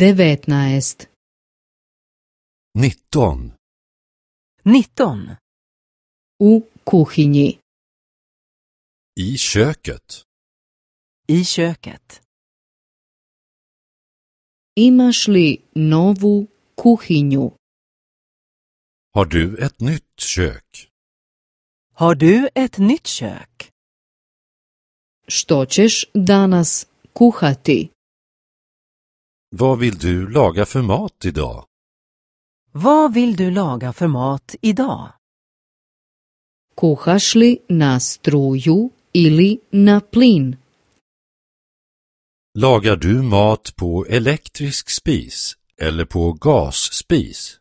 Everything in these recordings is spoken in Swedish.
devetnaest nitton nitton u kuhinji i köket i köket imaš li novu kuhinju har du ett nytt kök har du ett nytt kök što ćeš danas kuhati Vad vill du laga för mat idag? Vad vill du laga för mat idag? Kuhaš li na struju ili na plin? Lagar du mat på elektrisk spis eller på gasspis?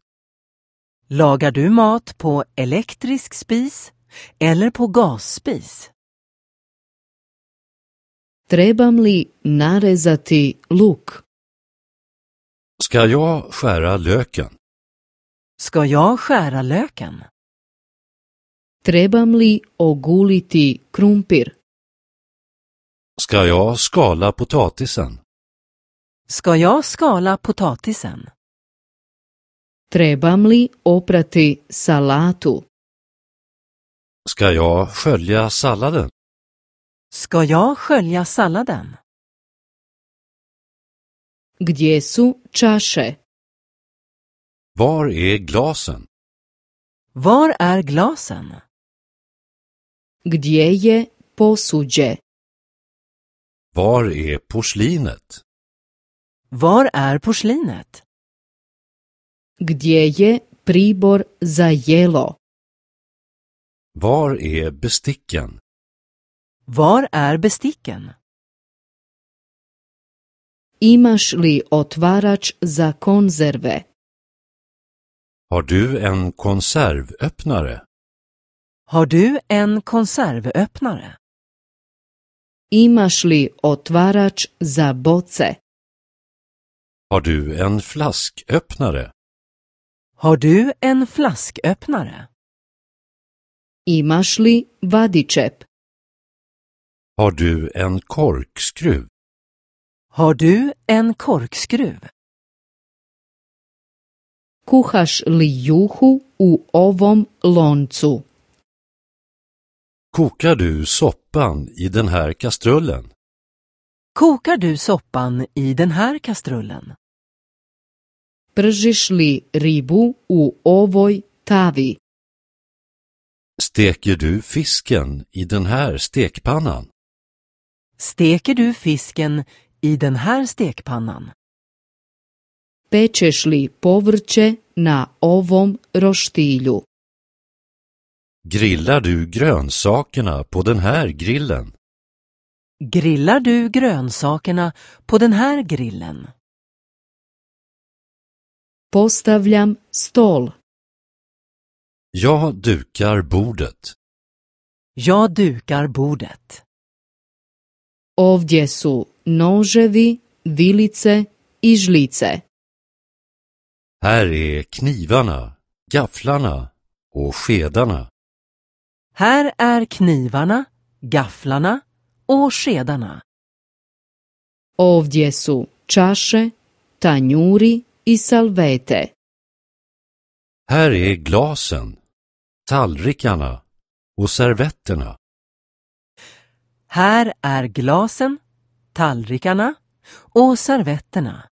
Lagar du mat på elektrisk spis eller på gasspis? Trebam li narezati luk? Ska jag skära löken? Ska jag skära löken? Trebam li oguliti krumpir? Ska jag skala potatisen? Ska jag skala potatisen? Trebam li oprati salatu? Ska jag skölja salladen? Ska jag skölja salladen? Gdje su čaše? Var är glasen? Var är glasen? Gdje je posuđe? Var är porslinet? Var är porslinet? Gdje je pribor za jelo? Var är besticken? Var är besticken? Imaš li otvarač za konzerve? Har du en konservöppnare? Har du en konservöppnare? Imaš li otvarač za boce? Har du en flasköppnare? Har du en flasköppnare? Imaš li vadičep? Har du en korkskruv? Har du en korkskruv? Kuhaš li juhu u ovom loncu? Kokar du soppan i den här kastrullen? Kokar du soppan i den här kastrullen? Pržiš li ribu u ovoj tavi? Steker du fisken i den här stekpannan? Steker du fisken i den här stekpannan. Pečeš li povrće na ovom roštilju? Grillar du grönsakerna på den här grillen? Grillar du grönsakerna på den här grillen? Postavljam stol. Jag dukar bordet. Jag dukar bordet. Ovdje su noževi, vilice i žlice. Här är knivarna, gafflarna och skedarna. Här är knivarna, gafflarna och skedarna. Ovdje su čaše, tanjuri i salvete. Här är glasen, tallrikarna och servetterna. Här är glasen, tallrikarna och servetterna.